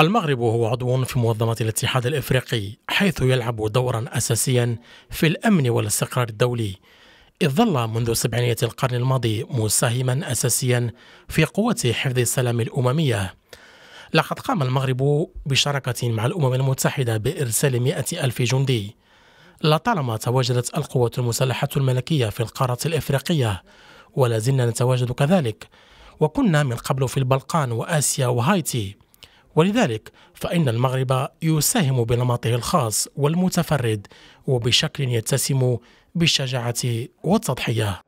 المغرب هو عضو في منظمة الاتحاد الإفريقي حيث يلعب دورا أساسيا في الأمن والاستقرار الدولي إذ ظل منذ سبعينية القرن الماضي مساهما أساسيا في قوة حفظ السلام الأممية لقد قام المغرب بشراكة مع الأمم المتحدة بإرسال مئة ألف جندي لطالما تواجدت القوات المسلحة الملكية في القارة الإفريقية ولا زلنا نتواجد كذلك وكنا من قبل في البلقان وآسيا وهايتي ولذلك فإن المغرب يساهم بنمطه الخاص والمتفرد وبشكل يتسم بالشجاعة والتضحية